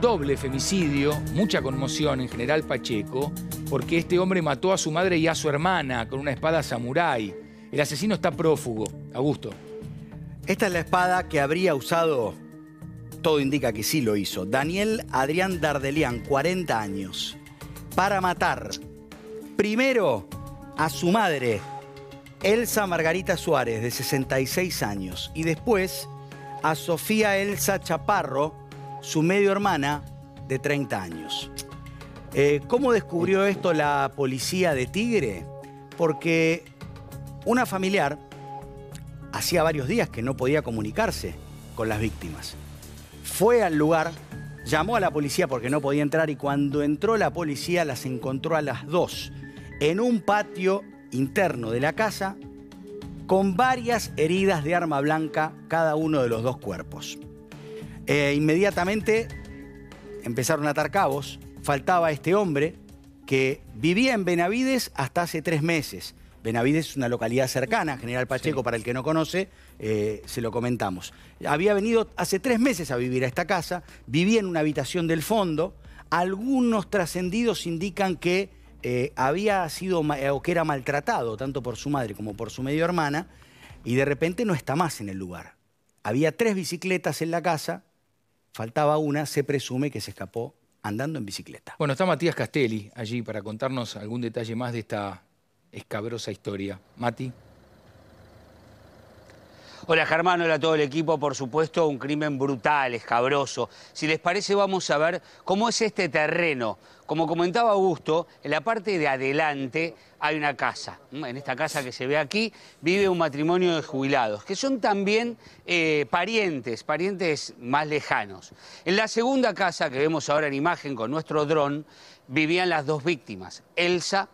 doble femicidio, mucha conmoción en general Pacheco, porque este hombre mató a su madre y a su hermana con una espada samurái. El asesino está prófugo. Augusto. Esta es la espada que habría usado, todo indica que sí lo hizo, Daniel Adrián Dardelian, 40 años, para matar primero a su madre, Elsa Margarita Suárez, de 66 años, y después a Sofía Elsa Chaparro, su medio hermana de 30 años. Eh, ¿Cómo descubrió esto la policía de Tigre? Porque una familiar hacía varios días que no podía comunicarse con las víctimas. Fue al lugar, llamó a la policía porque no podía entrar y cuando entró la policía las encontró a las dos en un patio interno de la casa con varias heridas de arma blanca cada uno de los dos cuerpos. Eh, inmediatamente empezaron a atar cabos. Faltaba este hombre que vivía en Benavides hasta hace tres meses. Benavides es una localidad cercana, General Pacheco, para el que no conoce, eh, se lo comentamos. Había venido hace tres meses a vivir a esta casa, vivía en una habitación del fondo. Algunos trascendidos indican que eh, había sido o que era maltratado tanto por su madre como por su medio hermana y de repente no está más en el lugar. Había tres bicicletas en la casa, faltaba una, se presume que se escapó andando en bicicleta. Bueno, está Matías Castelli allí para contarnos algún detalle más de esta escabrosa historia. Mati. Hola Germán, hola a todo el equipo, por supuesto, un crimen brutal, escabroso. Si les parece, vamos a ver cómo es este terreno. Como comentaba Augusto, en la parte de adelante hay una casa. Mm, en esta casa que se ve aquí vive un matrimonio de jubilados, que son también eh, parientes, parientes más lejanos. En la segunda casa, que vemos ahora en imagen con nuestro dron, vivían las dos víctimas, Elsa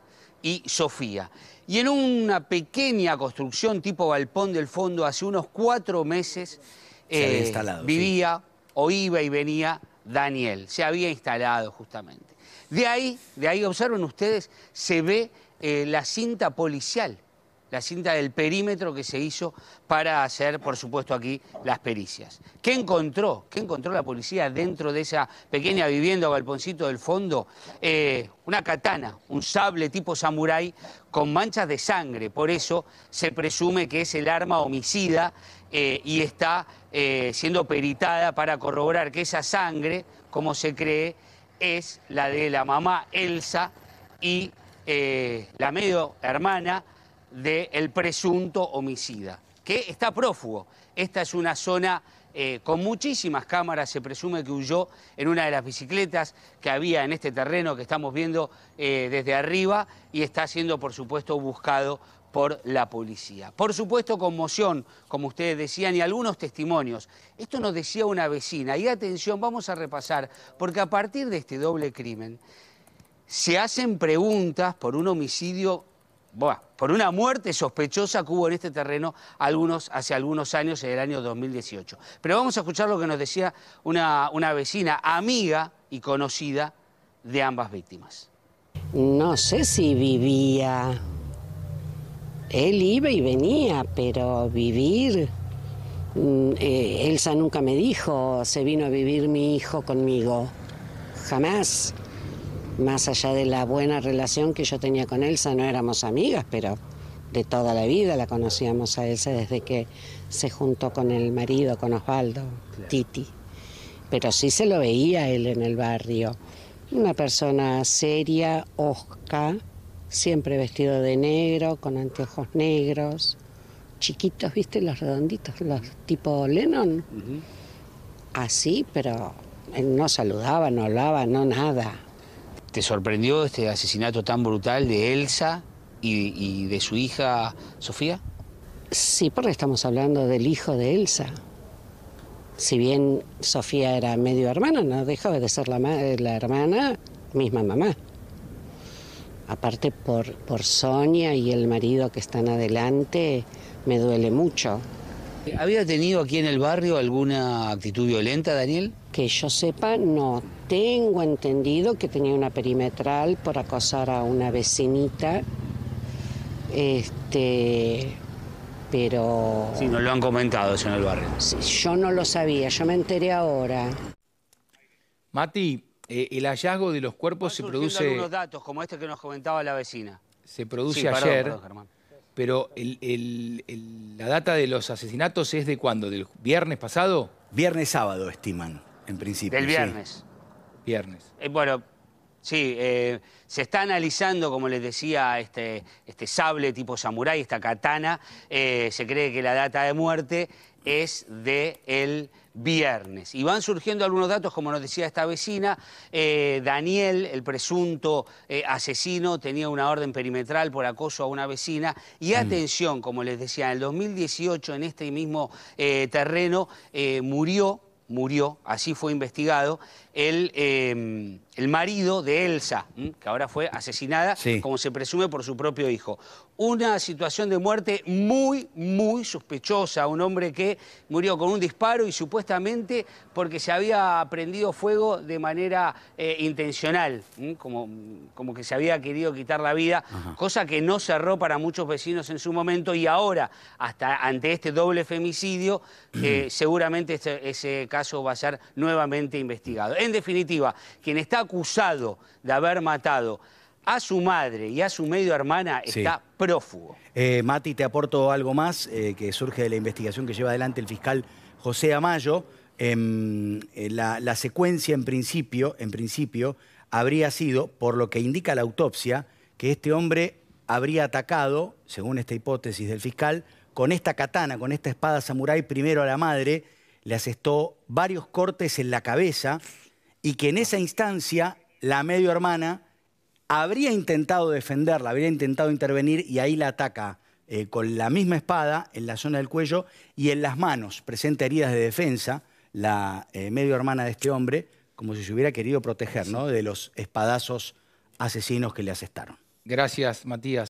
y Sofía. Y en una pequeña construcción tipo galpón del fondo, hace unos cuatro meses, eh, vivía o iba y venía Daniel. Se había instalado justamente. De ahí, de ahí observen ustedes, se ve eh, la cinta policial la cinta del perímetro que se hizo para hacer, por supuesto, aquí las pericias. ¿Qué encontró? ¿Qué encontró la policía dentro de esa pequeña vivienda o galponcito del fondo? Eh, una katana, un sable tipo samurái con manchas de sangre. Por eso se presume que es el arma homicida eh, y está eh, siendo peritada para corroborar que esa sangre, como se cree, es la de la mamá Elsa y la medio hermana del presunto homicida, que está prófugo. Esta es una zona eh, con muchísimas cámaras, se presume que huyó en una de las bicicletas que había en este terreno que estamos viendo eh, desde arriba y está siendo, por supuesto, buscado por la policía. Por supuesto, conmoción, como ustedes decían, y algunos testimonios. Esto nos decía una vecina, y atención, vamos a repasar, porque a partir de este doble crimen, se hacen preguntas por un homicidio bueno, por una muerte sospechosa que hubo en este terreno algunos, hace algunos años, en el año 2018. Pero vamos a escuchar lo que nos decía una, una vecina, amiga y conocida de ambas víctimas. No sé si vivía. Él iba y venía, pero vivir... Mm, eh, Elsa nunca me dijo, se vino a vivir mi hijo conmigo. Jamás. Más allá de la buena relación que yo tenía con Elsa, no éramos amigas, pero de toda la vida la conocíamos a Elsa desde que se juntó con el marido, con Osvaldo, Titi. Pero sí se lo veía él en el barrio. Una persona seria, osca, siempre vestido de negro, con anteojos negros, chiquitos, ¿viste? Los redonditos, los tipo Lennon. Así, pero él eh, no saludaba, no hablaba, no nada. ¿Te sorprendió este asesinato tan brutal de Elsa y, de su hija Sofía? Sí, porque estamos hablando del hijo de Elsa. Si bien Sofía era medio hermana, no dejaba de ser la, eh, la hermana, misma mamá. Aparte por, por Sonia y el marido que están adelante, me duele mucho. ¿Había tenido aquí en el barrio alguna actitud violenta, Daniel? que yo sepa, no tengo entendido que tenía una perimetral por acosar a una vecinita. Este, pero. Sí, nos lo han comentado en el barrio. Yo no lo sabía, yo me enteré ahora. Mati, eh, el hallazgo de los cuerpos se produce. algunos datos, como este que nos comentaba la vecina. Se produce ayer. pero la data de los asesinatos es de cuándo? ¿Del viernes pasado? Viernes sábado, estiman. En principio. Del viernes. Viernes. Eh, bueno, sí, eh, se está analizando, como les decía, este, este sable tipo samurái, esta katana. Eh, se cree que la data de muerte es de el viernes. Y van surgiendo algunos datos, como nos decía esta vecina, Daniel, el presunto asesino, tenía una orden perimetral por acoso a una vecina. Y mm. atención, como les decía, en el 2018, en este mismo terreno, murió murió, así fue investigado, el, el marido de Elsa, que ahora fue asesinada, como se presume, por su propio hijo. Una situación de muerte muy, muy sospechosa. Un hombre que murió con un disparo y supuestamente porque se había prendido fuego de manera eh, intencional, como, como, que se había querido quitar la vida, cosa que no cerró para muchos vecinos en su momento y ahora, hasta ante este doble femicidio, eh, seguramente este, ese caso va a ser nuevamente investigado. En definitiva, quien está acusado de haber matado a su madre y a su medio hermana está prófugo. Eh, Mati, te aporto algo más eh, que surge de la investigación que lleva adelante el fiscal José Amayo. Em, eh, la, secuencia en principio, en principio habría sido, por lo que indica la autopsia, que este hombre habría atacado, según esta hipótesis del fiscal, con esta katana, con esta espada samurái, primero a la madre, le asestó varios cortes en la cabeza, y que en esa instancia la medio hermana habría intentado defenderla, habría intentado intervenir y ahí la ataca eh, con la misma espada en la zona del cuello y en las manos, presenta heridas de defensa, la eh, medio hermana de este hombre, como si se hubiera querido proteger ¿no? de los espadazos asesinos que le asestaron. Gracias, Matías.